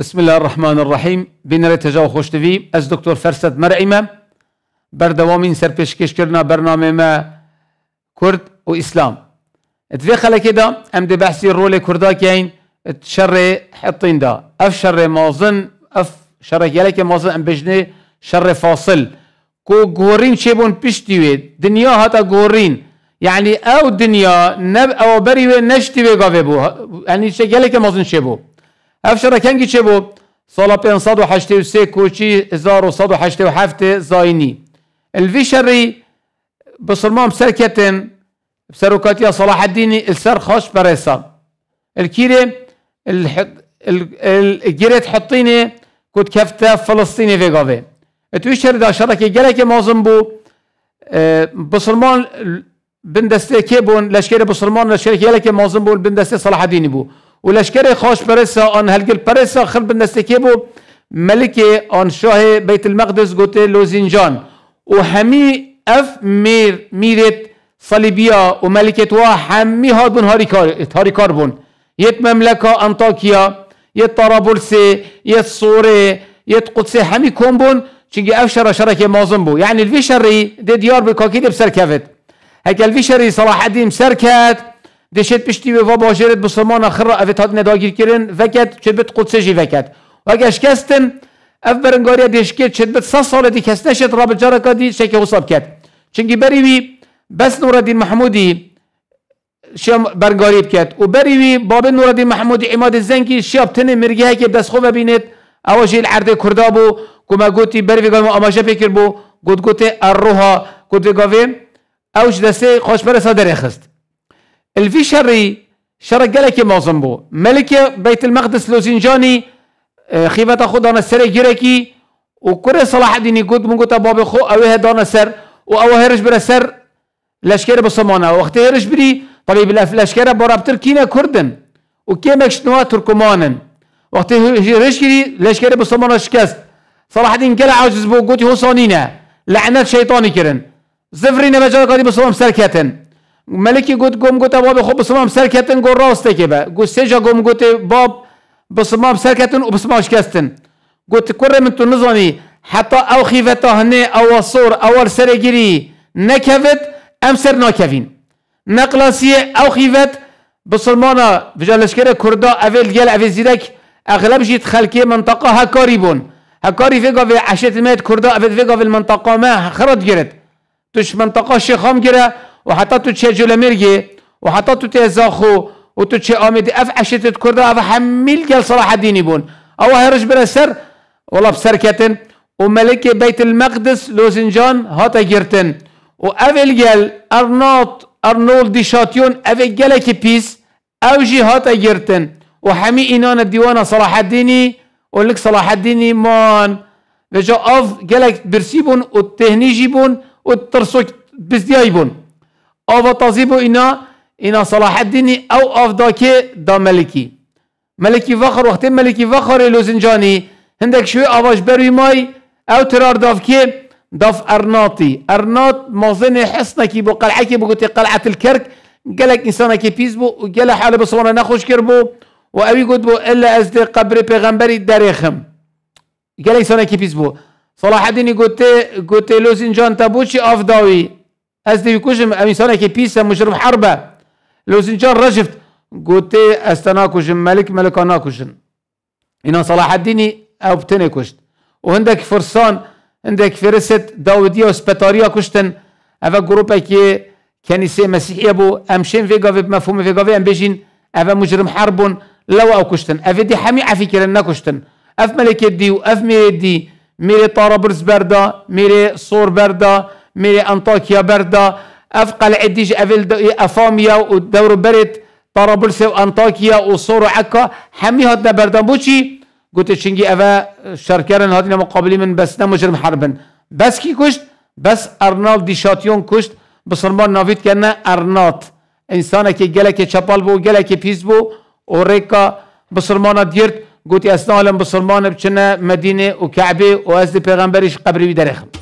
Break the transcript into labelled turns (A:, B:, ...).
A: بسم الله الرحمن الرحیم رتجاو تجاو خوشتوی از دكتور فرسد مرعیمه بردوامين سر پشكش کرنا برنامه ما كرد و اسلام اتفی خلکی دا ام دي بحثي رول كردا کین شر حطين دا اف شر مازن اف شر یلک مازن ام بجني شر فاصل كو غورين چه بون دنيا دنیا هاتا يعني او دنيا نب او بري غاوه بو يعني شكلك مازن شبو افشار کنگی چه بود؟ سال 583 کوچی 1187 زاینی الوی شری بصرمام سركتن بسروكاتيا صلاح الدين السر خاش برسا الكيري الجيرت حطيني كنت كفتا فلسطيني في قاضي تويشر دا شركة جلك مازن بو اه، بصرمان بندسته كيبون لشكري بصرمان لشكري جلك مازن بو البندسته صلاح الدين بو و لشکر خوش پرسا آن هلگل پرسا خل به که بو ملک آن شاه بیت المقدس گوته لوزینجان و همی اف میر میرت صلیبیا و ملکت و همی ها بون هاری کار بون یت مملکه انتاکیا یت طرابلس یت صوره یت قدس همی کن بون چنگی اف شرا شرک مازم بو یعنی الوی شری دی دیار بکاکی دی بسر کفت هک الوی شری صلاح الدین بسر دیشت پشتی و وا باجرت مسلمان آخر را نداگیر کردن وکت چه بت قدسه جی وکت اگه اشکستن اف برنگاری دشکر چه بت سه سال دی کس نشد رابط جارکا دی شکه حساب کرد چنگی بریوی بس نور نوردین محمودی شیم برنگاری بکت و بریوی باب نوردین محمودی اماد زنگی شاب تن مرگه که دست خوب او اواجی العرد کرده بو کما گوتی بروی گام و فکر بو گوت گوت الروها گوت گاوی اوش دسته خوش برسا درخست الفيشري شرق لك موزنبو ملك بيت المقدس لوزنجاني آه، خيفة خدانا سر جركي وكل صلاح الدين يقول من قلت بابي خو أوه دانا سر وأوه هرش برا سر لشكرة بصمانة وقت هرش بري طبيب لشكرة برابتر كينا كردن وكيمك شنوا تركمانن وقت هرش بري لشكرة بصمانة شكست صلاح الدين قال عاجز بو قلت هو صانينا لعنات شيطاني كرن زفرين بجارة قادي بصمان سركتن ملکی گوت گم گوت باب خب بسمام سر کتن گو راسته که با گو سه جا گم گوت باب بسمام سر کتن و بسماش کستن گوت کره من تو نظامی حتی او خیفتا هنه او صور اول سرگیری نکوت ام سر ناکوین نقلاسیه او خیفت بسلمانا بجالشکر کردا اول گل اول زیرک اغلب جیت خلکی منطقه هکاری بون هکاری فیگا به عشت مید کردا اول فیگا به المنطقه ما خرد گرد توش منطقه شیخام گره وحتى تو چه جل و وحتى تو تيزا و تو چه آمدي اف عشتت كرده اف حميل جل صلاح دینی بون او هرش بلا سر والله بسر و وملك بيت المقدس لوزنجان هاتا جرتن و جل أرناط أرنولد دي شاتيون أفل جلك بيس أو جي هاتا جرتن وحمي إنان الديوانة صلاح الديني ولك صلاح الديني مان جا أف جلك برسيبون والتهنيجيبون والترسوك بزديايبون آوا بو اینا اینا صلاح الدینی او آفداکی دا ملکی ملکی وخر وقتی ملکی وخر لوزنجانی هندك شوي اواج بروي ماي او ترار داف داف ارناطي ارناط مازن حصنكي بو قلعكي بو قلعة, قلعة الكرك قالك انسانكي بيز بو قال حاله بصوانا نخوش و واوي قد بو الا ازدي قبر پیغمبري داريخم قال انسانكي بيز بو صلاح الدين قلت قلت لوزنجان تابوشي افداوي از دی کوجم امسان کی پیسه مجرم حربه لوزنجان رجفت گوتی استنا کوجم ملک ملک انا کوجن اینا صلاح الدین او بتنه کوشت و هندک فرسان هندک فرست داودی و سپتاریا کوشتن اوا گروپ کی کنیسه مسیحی بو امشین ویگا و مفهوم ویگا و امبیشین اوا مجرم حربون لو او کوشتن اوا دی حمی عفی کرن نکوشتن اف ملک دی و اف میری دی میری طارا برز بردا میری صور بردا ميري أنطوكيا بردا افقل عديج أفيل أفاميا ودور برد طرابلس وأنطاكيا وصور عكا حمي هاتنا بردا بوشي قلت شنجي أفا شركرن هاتنا مقابلين من بس مجرم حربا بس كي كشت بس ارنال دي شاتيون كشت بصرمان نافيت كان أرنات انسانا كي جلك شبال بو جلك بيز بو وريكا بصرمان ديرت قلت أسنا عالم بصرمان بشنا مدينة وكعبة وازدي بيغامبريش قبري بدرخم